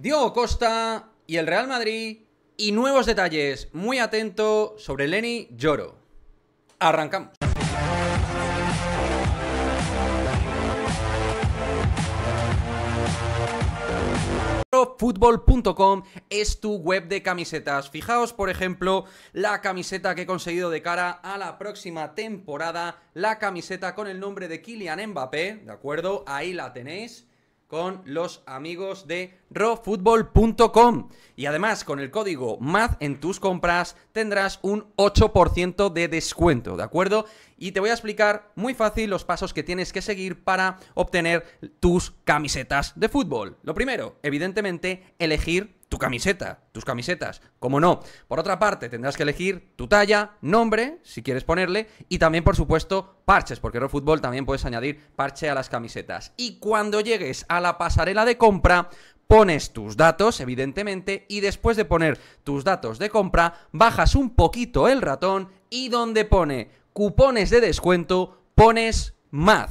Diego Costa y el Real Madrid y nuevos detalles. Muy atento sobre Lenny Lloro. Arrancamos. Fútbol.com es tu web de camisetas. Fijaos, por ejemplo, la camiseta que he conseguido de cara a la próxima temporada, la camiseta con el nombre de Kylian Mbappé, ¿de acuerdo? Ahí la tenéis con los amigos de rofutbol.com. Y además, con el código MAD en tus compras tendrás un 8% de descuento, ¿de acuerdo? Y te voy a explicar muy fácil los pasos que tienes que seguir para obtener tus camisetas de fútbol. Lo primero, evidentemente, elegir tu camiseta, tus camisetas, como no. Por otra parte, tendrás que elegir tu talla, nombre, si quieres ponerle, y también, por supuesto, parches, porque en el fútbol también puedes añadir parche a las camisetas. Y cuando llegues a la pasarela de compra, pones tus datos, evidentemente, y después de poner tus datos de compra, bajas un poquito el ratón y donde pone cupones de descuento, pones MAD.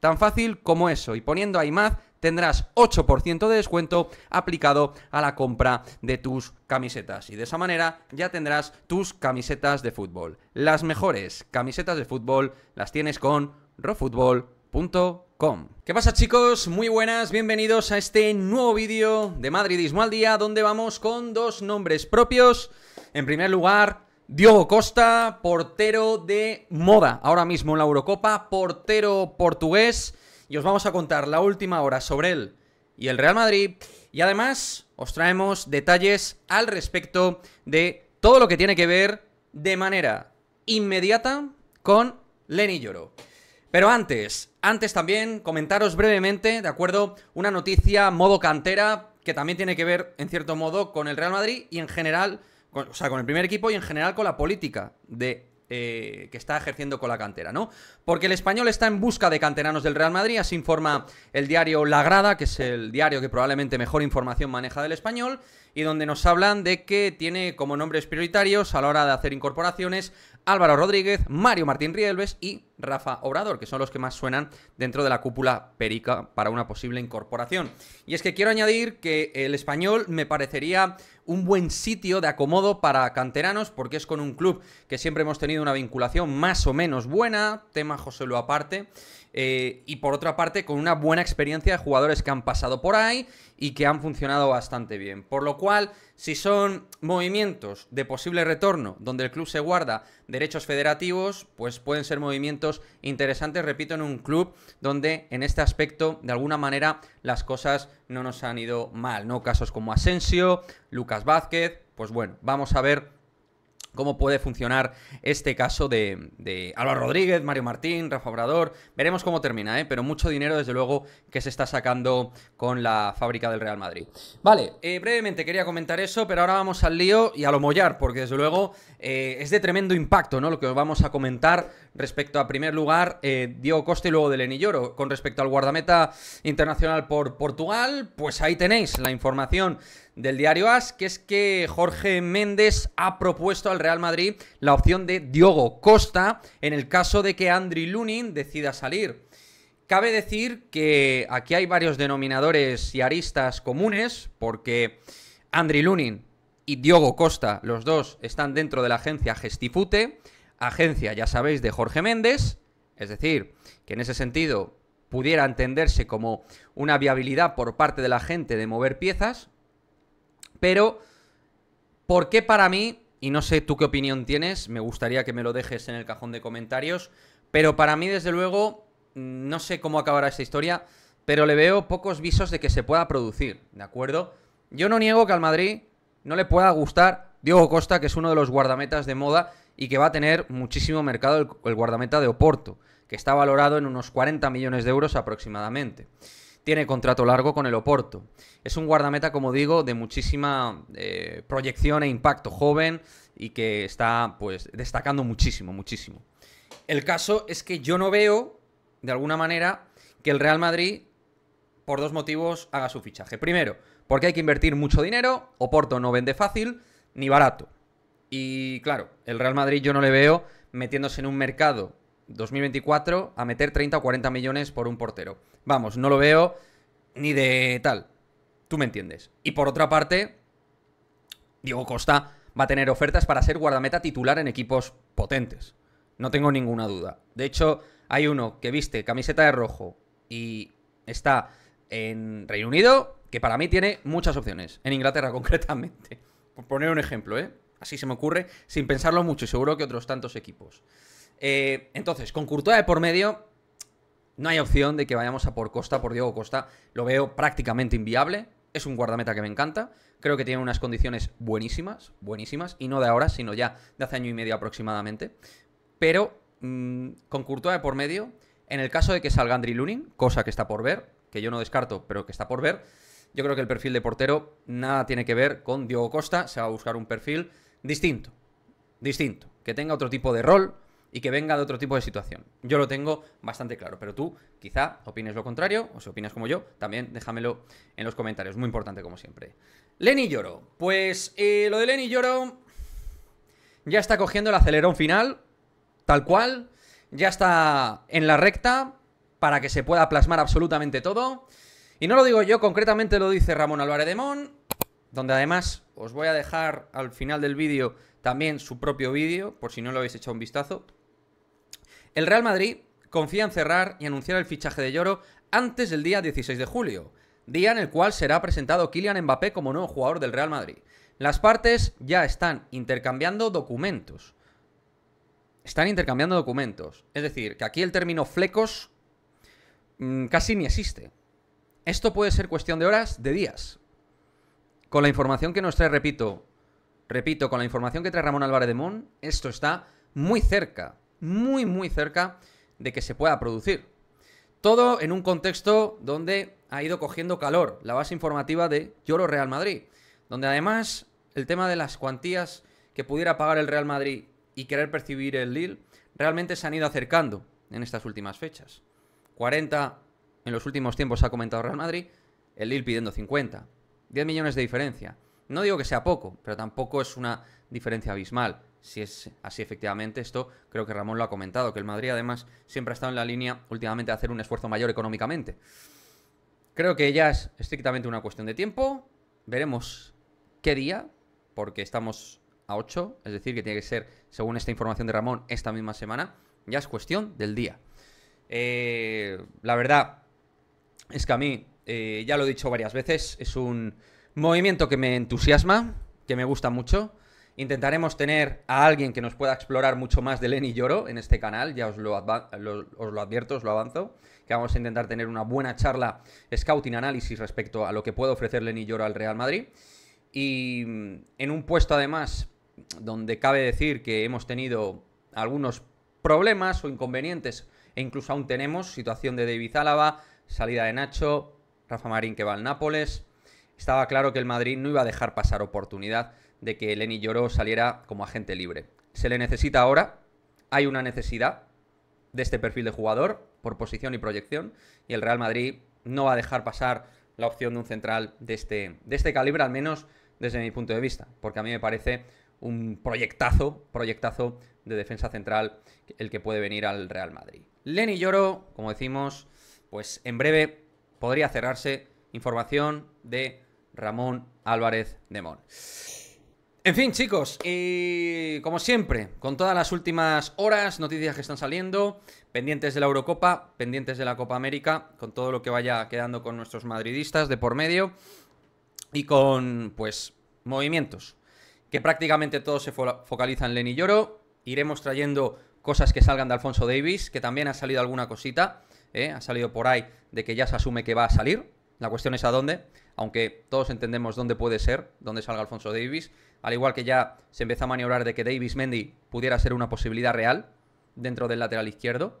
Tan fácil como eso, y poniendo ahí MAD tendrás 8% de descuento aplicado a la compra de tus camisetas. Y de esa manera ya tendrás tus camisetas de fútbol. Las mejores camisetas de fútbol las tienes con rofutbol.com. ¿Qué pasa chicos? Muy buenas, bienvenidos a este nuevo vídeo de Madridismo al Día, donde vamos con dos nombres propios. En primer lugar, Diogo Costa, portero de moda ahora mismo en la Eurocopa, portero portugués y os vamos a contar la última hora sobre él y el Real Madrid. Y además os traemos detalles al respecto de todo lo que tiene que ver de manera inmediata con Lenny Lloro. Pero antes, antes también comentaros brevemente, ¿de acuerdo? Una noticia modo cantera que también tiene que ver, en cierto modo, con el Real Madrid y en general, o sea, con el primer equipo y en general con la política de eh, que está ejerciendo con la cantera, ¿no? Porque el español está en busca de canteranos del Real Madrid, así informa el diario La Grada, que es el diario que probablemente mejor información maneja del español, y donde nos hablan de que tiene como nombres prioritarios a la hora de hacer incorporaciones Álvaro Rodríguez, Mario Martín Rielves y Rafa Obrador, que son los que más suenan dentro de la cúpula perica para una posible incorporación. Y es que quiero añadir que el español me parecería un buen sitio de acomodo para canteranos porque es con un club que siempre hemos tenido una vinculación más o menos buena, tema José lo aparte, eh, y por otra parte con una buena experiencia de jugadores que han pasado por ahí y que han funcionado bastante bien. Por lo cual, si son movimientos de posible retorno donde el club se guarda derechos federativos, pues pueden ser movimientos interesantes, repito, en un club donde en este aspecto, de alguna manera, las cosas no nos han ido mal, ¿no? Casos como Asensio, Lucas Vázquez, pues bueno, vamos a ver cómo puede funcionar este caso de, Álvaro Rodríguez, Mario Martín, Rafa Obrador. Veremos cómo termina, ¿eh? pero mucho dinero, desde luego, que se está sacando con la fábrica del Real Madrid. Vale, eh, brevemente quería comentar eso, pero ahora vamos al lío y a lo mollar, porque desde luego eh, es de tremendo impacto ¿no? lo que os vamos a comentar respecto a, primer lugar, Diego Costa y luego de Lloro. Con respecto al guardameta internacional por Portugal, pues ahí tenéis la información del diario AS, que es que Jorge Méndez ha propuesto al Real Madrid la opción de Diogo Costa en el caso de que Andriy Lunin decida salir. Cabe decir que aquí hay varios denominadores y aristas comunes, porque Andriy Lunin y Diogo Costa, los dos, están dentro de la agencia Gestifute, agencia, ya sabéis, de Jorge Méndez, es decir, que en ese sentido pudiera entenderse como una viabilidad por parte de la gente de mover piezas, pero, ¿por qué para mí, y no sé tú qué opinión tienes, me gustaría que me lo dejes en el cajón de comentarios, pero para mí, desde luego, mm, no sé cómo acabará esta historia, pero le veo pocos visos de que se pueda producir, ¿de acuerdo? Yo no niego que al Madrid no le pueda gustar Diego Costa, que es uno de los guardametas de moda y que va a tener muchísimo mercado el, guardameta de Oporto, que está valorado en unos 40 millones de euros aproximadamente tiene contrato largo con el Oporto. Es un guardameta, como digo, de muchísima eh, proyección e impacto joven y que está pues destacando muchísimo, muchísimo. El caso es que yo no veo, de alguna manera, que el Real Madrid, por dos motivos, haga su fichaje. Primero, porque hay que invertir mucho dinero, Oporto no vende fácil ni barato. Y claro, el Real Madrid yo no le veo metiéndose en un mercado 2024 a meter 30 o 40 millones por un portero. Vamos, no lo veo ni de tal. Tú me entiendes. Y por otra parte, Diego Costa va a tener ofertas para ser guardameta titular en equipos potentes. No tengo ninguna duda. De hecho, hay uno que viste camiseta de rojo y está en Reino Unido, que para mí tiene muchas opciones. En Inglaterra, concretamente. Por poner un ejemplo, ¿eh? Así se me ocurre, sin pensarlo mucho y seguro que otros tantos equipos. Eh, entonces, con Courtois de por medio, no hay opción de que vayamos a por Costa, por Diego Costa. Lo veo prácticamente inviable. Es un guardameta que me encanta. Creo que tiene unas condiciones buenísimas, buenísimas. Y no de ahora, sino ya de hace año y medio aproximadamente. Pero mm, con Courtois de por medio, en el caso de que salga Andriy Lunin, cosa que está por ver, que yo no descarto, pero que está por ver, yo creo que el perfil de portero nada tiene que ver con Diego Costa. Se va a buscar un perfil distinto. Distinto. Que tenga otro tipo de rol y que venga de otro tipo de situación. Yo lo tengo bastante claro, pero tú quizá opines lo contrario, o si opinas como yo, también déjamelo en los comentarios, muy importante como siempre. Lenny Lloro, pues eh, lo de Lenny Lloro ya está cogiendo el acelerón final, tal cual, ya está en la recta para que se pueda plasmar absolutamente todo. Y no lo digo yo, concretamente lo dice Ramón Álvarez de Mon, donde además os voy a dejar al final del vídeo también su propio vídeo, por si no lo habéis echado un vistazo, el Real Madrid confía en cerrar y anunciar el fichaje de Lloro antes del día 16 de julio, día en el cual será presentado Kylian Mbappé como nuevo jugador del Real Madrid. Las partes ya están intercambiando documentos. Están intercambiando documentos. Es decir, que aquí el término flecos mm, casi ni existe. Esto puede ser cuestión de horas, de días. Con la información que nos trae, repito, repito, con la información que trae Ramón Álvarez de Mon, esto está muy cerca muy, muy cerca de que se pueda producir. Todo en un contexto donde ha ido cogiendo calor la base informativa de Lloro Real Madrid, donde además el tema de las cuantías que pudiera pagar el Real Madrid y querer percibir el Lille realmente se han ido acercando en estas últimas fechas. 40 en los últimos tiempos ha comentado Real Madrid, el Lille pidiendo 50. 10 millones de diferencia. No digo que sea poco, pero tampoco es una diferencia abismal si es así efectivamente, esto creo que Ramón lo ha comentado, que el Madrid además siempre ha estado en la línea últimamente de hacer un esfuerzo mayor económicamente. Creo que ya es estrictamente una cuestión de tiempo, veremos qué día, porque estamos a 8, es decir, que tiene que ser, según esta información de Ramón, esta misma semana, ya es cuestión del día. Eh, la verdad es que a mí, eh, ya lo he dicho varias veces, es un movimiento que me entusiasma, que me gusta mucho. Intentaremos tener a alguien que nos pueda explorar mucho más de Lenny Lloro en este canal, ya os lo, os lo advierto, os lo avanzo, que vamos a intentar tener una buena charla, scouting, análisis respecto a lo que puede ofrecer Lenny Lloro al Real Madrid. Y mm, en un puesto además donde cabe decir que hemos tenido algunos problemas o inconvenientes, e incluso aún tenemos situación de David Álava, salida de Nacho, Rafa Marín que va al Nápoles. Estaba claro que el Madrid no iba a dejar pasar oportunidad de que Lenny Lloro saliera como agente libre. Se le necesita ahora, hay una necesidad de este perfil de jugador por posición y proyección y el Real Madrid no va a dejar pasar la opción de un central de este, de este calibre, al menos desde mi punto de vista, porque a mí me parece un proyectazo, proyectazo de defensa central el que puede venir al Real Madrid. Lenny Lloro, como decimos, pues en breve podría cerrarse información de Ramón Álvarez de Mon. En fin, chicos, y como siempre, con todas las últimas horas, noticias que están saliendo, pendientes de la Eurocopa, pendientes de la Copa América, con todo lo que vaya quedando con nuestros madridistas de por medio y con, pues, movimientos, que prácticamente todos se focaliza focalizan en Lenny Lloro. Iremos trayendo cosas que salgan de Alfonso Davis, que también ha salido alguna cosita, ¿eh? ha salido por ahí de que ya se asume que va a salir, la cuestión es a dónde, aunque todos entendemos dónde puede ser, dónde salga Alfonso Davis, al igual que ya se empieza a maniobrar de que Davis Mendy pudiera ser una posibilidad real dentro del lateral izquierdo.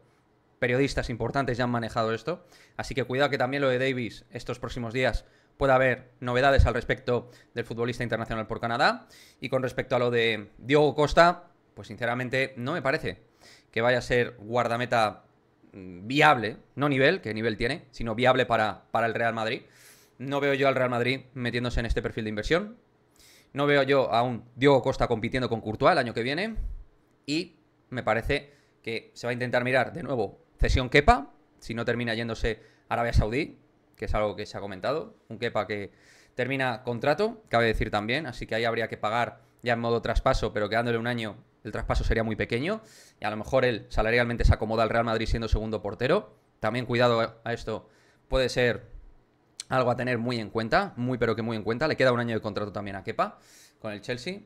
Periodistas importantes ya han manejado esto, así que cuidado que también lo de Davis estos próximos días pueda haber novedades al respecto del futbolista internacional por Canadá. Y con respecto a lo de Diogo Costa, pues sinceramente no me parece que vaya a ser guardameta Mm, viable, no nivel, que nivel tiene, sino viable para, para el Real Madrid. No veo yo al Real Madrid metiéndose en este perfil de inversión. No veo yo a un Diego Costa compitiendo con Courtois el año que viene. Y me parece que se va a intentar mirar de nuevo cesión Kepa, si no termina yéndose Arabia Saudí, que es algo que se ha comentado. Un Kepa que termina contrato, cabe decir también, así que ahí habría que pagar ya en modo traspaso, pero quedándole un año el traspaso sería muy pequeño y a lo mejor él salarialmente se acomoda al Real Madrid siendo segundo portero. También cuidado a esto, puede ser algo a tener muy en cuenta, muy pero que muy en cuenta. Le queda un año de contrato también a Kepa con el Chelsea.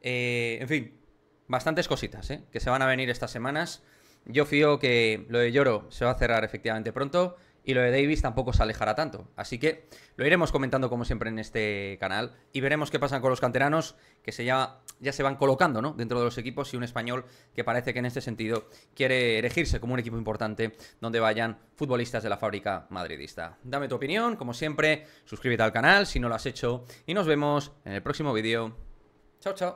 Eh, en fin, bastantes cositas eh, que se van a venir estas semanas. Yo fío que lo de Lloro se va a cerrar efectivamente pronto y lo de Davis tampoco se alejará tanto. Así que lo iremos comentando como siempre en este canal y veremos qué pasa con los canteranos que se ya, ya se van colocando dentro de los equipos y un español que parece que en este sentido quiere elegirse como un equipo importante donde vayan futbolistas de la fábrica madridista. Dame tu opinión, como siempre, suscríbete al canal si no lo has hecho y nos vemos en el próximo vídeo. Chao, chao.